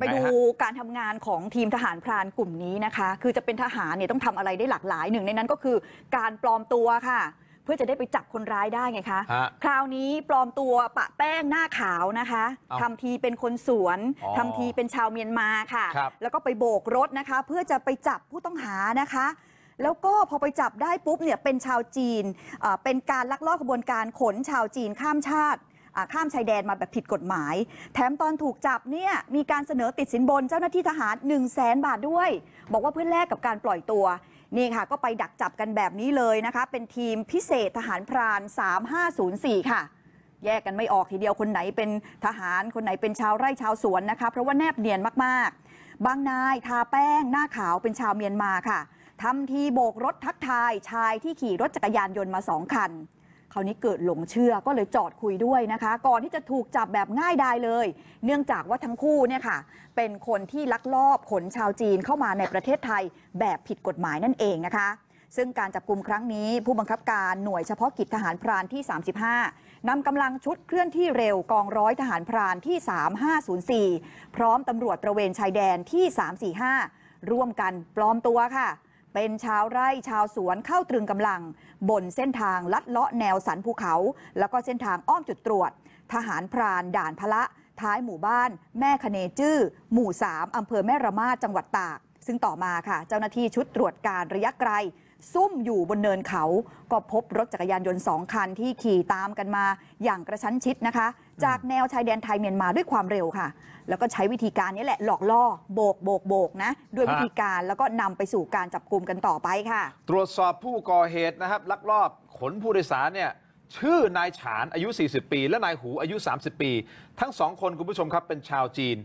ไปดูการทำงานของทีมทหารพรานกลุ่มนี้นะคะ คือจะเป็นทหารเนี่ยต้องทำอะไรได้หลากหลายหนึ่ง ในนั้นก็คือการปลอมตัวค่ะ เพื่อจะได้ไปจับคนร้ายได้ไงคะคราวนี้ปลอมตัวปะแป้งหน้าขาวนะคะ ทำทีเป็นคนสวน ทำทีเป็นชาวเมียนมาค่ะ แล้วก็ไปโบกรถนะคะ เพื่อจะไปจับผู้ต้องหานะคะ แล้วก็พอไปจับได้ปุ๊บเนี่ยเป็นชาวจีนเป็นการลักลอบขบวนการขนชาวจีนข้ามชาติข้ามชายแดนมาแบบผิดกฎหมาย แถมตอนถูกจับเนี่ยมีการเสนอติดสินบนเจ้าหน้าที่ทหาร 1 0 0 0 0แสนบาทด้วย บอกว่าเพื่อแลกกับการปล่อยตัว นี่ค่ะก็ไปดักจับกันแบบนี้เลยนะคะเป็นทีมพิเศษทหารพราน 3504 ค่ะ แยกกันไม่ออกทีเดียวคนไหนเป็นทหารคนไหนเป็นชาวไร่ชาวสวนนะคะ เพราะว่าแนบเนียนมาก ๆ บางนายทาแป้งหน้าขาวเป็นชาวเมียนมาค่ะทำทีโบกรถทักทายชายที่ขี่รถจักรยานยนต์มาสองคันคราวนี้เกิดหลงเชื่อก็เลยจอดคุยด้วยนะคะ ก่อนที่จะถูกจับแบบง่ายดายเลย เนื่องจากว่าทั้งคู่เนี่ยค่ะเป็นคนที่ลักลอบขนชาวจีนเข้ามาในประเทศไทยแบบผิดกฎหมายนั่นเองนะคะ ซึ่งการจับกลุ่มครั้งนี้ผู้บังคับการหน่วยเฉพาะกิจทหารพรานที่ 35 นำกำลังชุดเคลื่อนที่เร็วกองร้อยทหารพรานที่ 3504 พร้อมตำรวจตระเวนชายแดนที่ 345 ร่วมกันปลอมตัวค่ะเป็นชาวไร่ชาวสวน เข้าตรึงกำลัง บนเส้นทางลัดเลาะแนวสันภูเขา แล้วก็เส้นทางอ้อมจุดตรวจ ทหารพราน ด่านพละ ท้ายหมู่บ้าน แม่คเนจื้อ หมู่3อำเภอแม่ระมาจังหวัดตาก ซึ่งต่อมาค่ะ เจ้าหน้าที่ชุดตรวจการระยะไกล ซุ่มอยู่บนเนินเขา ก็พบรถจักรยานยนต์สองคันที่ขี่ตามกันมา อย่างกระชั้นชิดนะคะ จากแนวชายแดนไทยเมียนมาด้วยความเร็วค่ะแล้วก็ใช้วิธีการนี้แหละหลอกล่อ โบกโบกโบกนะ ด้วยวิธีการแล้วก็นำไปสู่การจับกลุ่มกันต่อไปค่ะ ตรวจสอบผู้ก่อเหตุนะครับ ลักลอบขนผู้โดยสารเนี่ยชื่อนายฉานอายุ 40 ปี และนายหูอายุ 30 ปี ทั้งสองคนคุณผู้ชมครับเป็นชาวจีน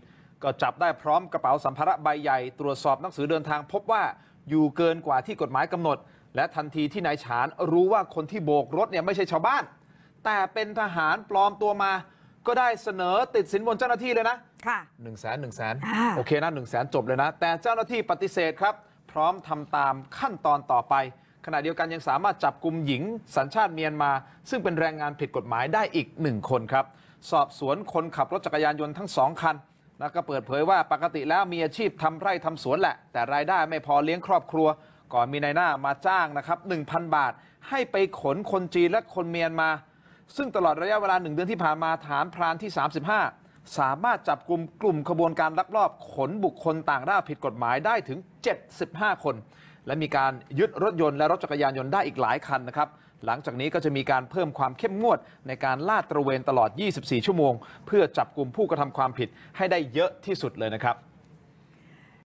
ก็จับได้พร้อมกระเป๋าสัมภาระใบใหญ่ ตรวจสอบหนังสือเดินทาง พบว่าอยู่เกินกว่าที่กฎหมายกำหนด และทันทีที่นายฉานรู้ว่าคนที่โบกรถเนี่ยไม่ใช่ชาวบ้าน แต่เป็นทหารปลอมตัวมา ก็ได้เสนอติดสินบนเจ้าหน้าที่เลยนะค่ะหนึ่งแสนหนึ่งแสนโอเคนะหนึ่งแสนจบเลยนะ แต่เจ้าหน้าที่ปฏิเสธครับ พร้อมทำตามขั้นตอนต่อไป ขณะเดียวกันยังสามารถจับกลุ่มหญิงสัญชาติเมียนมา ซึ่งเป็นแรงงานผิดกฎหมายได้อีกหนึ่งคนครับ สอบสวนคนขับรถจักรยานยนต์ทั้งสองคัน แล้วก็เปิดเผยว่าปกติแล้วมีอาชีพทำไร่ทำสวนแหละ แต่รายได้ไม่พอเลี้ยงครอบครัวก่อนมีนายหน้ามาจ้างนะครับ1,000 บาท ให้ไปขนคนจีนและคนเมียนมา ซึ่งตลอดระยะเวลาหนึ่งเดือนที่ผ่านมาฐานพรานที่ 35สามารถจับกลุ่มกลุ่มขบวนการลักลอบขนบุคคลต่างด้าวผิดกฎหมายได้ถึง 75 คน และมีการยึดรถยนต์และรถจักรยานยนต์ ได้อีกหลายคันนะครับ หลังจากนี้ก็จะมีการเพิ่มความเข้มงวดในการลาดตระเวนตลอด 24 ชั่วโมง เพื่อจับกลุ่มผู้กระทำความผิดให้ได้เยอะที่สุดเลยนะครับ